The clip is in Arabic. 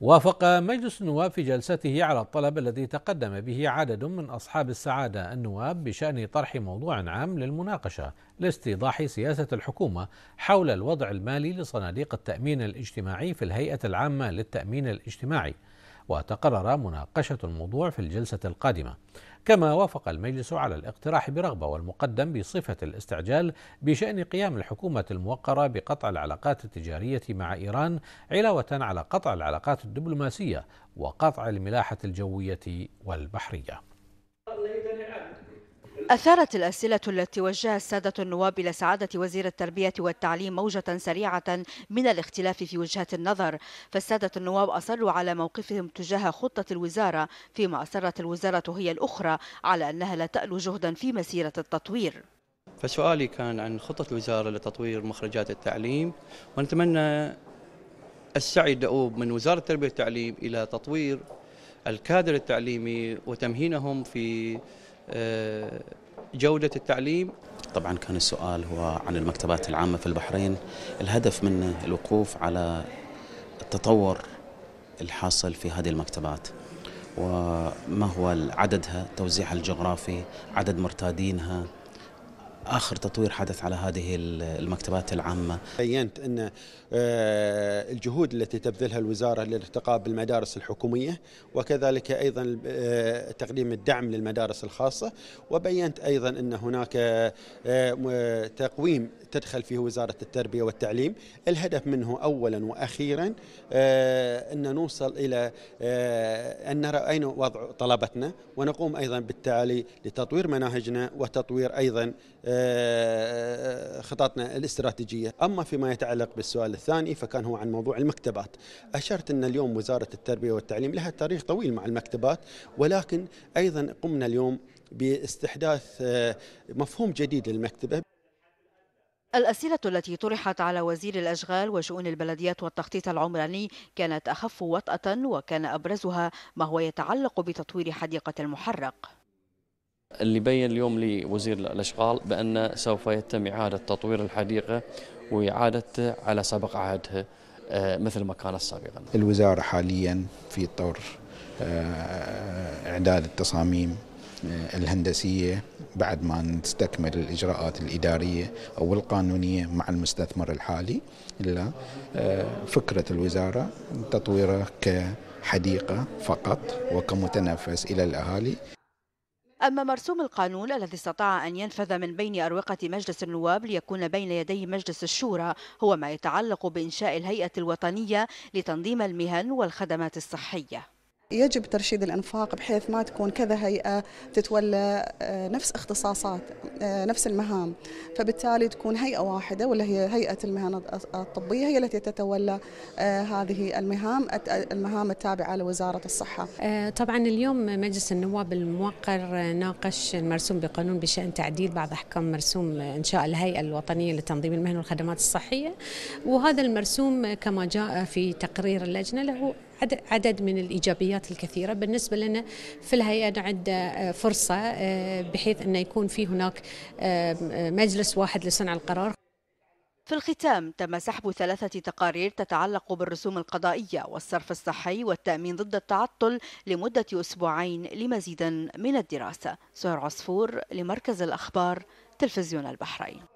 وافق مجلس النواب في جلسته على الطلب الذي تقدم به عدد من اصحاب السعاده النواب بشان طرح موضوع عام للمناقشه لاستيضاح سياسه الحكومه حول الوضع المالي لصناديق التامين الاجتماعي في الهيئه العامه للتامين الاجتماعي وتقرر مناقشة الموضوع في الجلسة القادمة كما وافق المجلس على الاقتراح برغبة والمقدم بصفة الاستعجال بشأن قيام الحكومة الموقرة بقطع العلاقات التجارية مع إيران علاوة على قطع العلاقات الدبلوماسية وقطع الملاحة الجوية والبحرية أثارت الأسئلة التي وجهها السادة النواب إلى سعادة وزير التربية والتعليم موجة سريعة من الاختلاف في وجهات النظر، فالسادة النواب أصروا على موقفهم تجاه خطة الوزارة، فيما أصرت الوزارة هي الأخرى على أنها لا تألو جهدا في مسيرة التطوير. فسؤالي كان عن خطة الوزارة لتطوير مخرجات التعليم، ونتمنى السعي الدؤوب من وزارة التربية والتعليم إلى تطوير الكادر التعليمي وتمهينهم في آه، جودة التعليم طبعا كان السؤال هو عن المكتبات العامة في البحرين الهدف منه الوقوف على التطور الحاصل في هذه المكتبات وما هو عددها توزيعها الجغرافي عدد مرتادينها آخر تطوير حدث على هذه المكتبات العامة بينت أن آه، الجهود التي تبذلها الوزارة للارتقاء بالمدارس الحكومية وكذلك أيضا آه، تقديم الدعم للمدارس الخاصة وبينت أيضا أن هناك آه، تقويم تدخل فيه وزارة التربية والتعليم الهدف منه أولا وأخيرا أن نوصل إلى أن نرى أين وضع طلبتنا ونقوم أيضا بالتالي لتطوير مناهجنا وتطوير أيضا خططنا الاستراتيجية أما فيما يتعلق بالسؤال الثاني فكان هو عن موضوع المكتبات أشرت أن اليوم وزارة التربية والتعليم لها تاريخ طويل مع المكتبات ولكن أيضا قمنا اليوم باستحداث آه، مفهوم جديد للمكتبة الأسئلة التي طرحت على وزير الأشغال وشؤون البلديات والتخطيط العمراني كانت أخف وطأة وكان أبرزها ما هو يتعلق بتطوير حديقة المحرق اللي بين اليوم لوزير الاشغال بان سوف يتم اعاده تطوير الحديقه واعادته على سابق عهدها آه، مثل ما كانت سابقا. الوزاره حاليا في طور آه، اعداد التصاميم آه، الهندسيه بعد ما نستكمل الاجراءات الاداريه او القانونيه مع المستثمر الحالي الا فكره الوزاره تطويره كحديقه فقط وكمتنفس الى الاهالي أما مرسوم القانون الذي استطاع أن ينفذ من بين أروقة مجلس النواب ليكون بين يدي مجلس الشورى هو ما يتعلق بإنشاء الهيئة الوطنية لتنظيم المهن والخدمات الصحية يجب ترشيد الانفاق بحيث ما تكون كذا هيئه تتولى آه، نفس اختصاصات آه، نفس المهام فبالتالي تكون هيئه واحده ولا هي هيئه المهن الطبيه هي التي تتولى آه، هذه المهام المهام التابعه لوزاره الصحه. طبعا اليوم مجلس النواب الموقر ناقش المرسوم بقانون بشان تعديل بعض احكام مرسوم انشاء الهيئه الوطنيه لتنظيم المهن والخدمات الصحيه وهذا المرسوم كما جاء في تقرير اللجنه له عدد من الايجابيات الكثيره بالنسبه لنا في الهيئه نعد آه، فرصه آه، بحيث انه يكون في هناك آه، مجلس واحد لصنع القرار في الختام تم سحب ثلاثة تقارير تتعلق بالرسوم القضائية والصرف الصحي والتأمين ضد التعطل لمدة أسبوعين لمزيد من الدراسة سهر عصفور لمركز الأخبار تلفزيون البحرين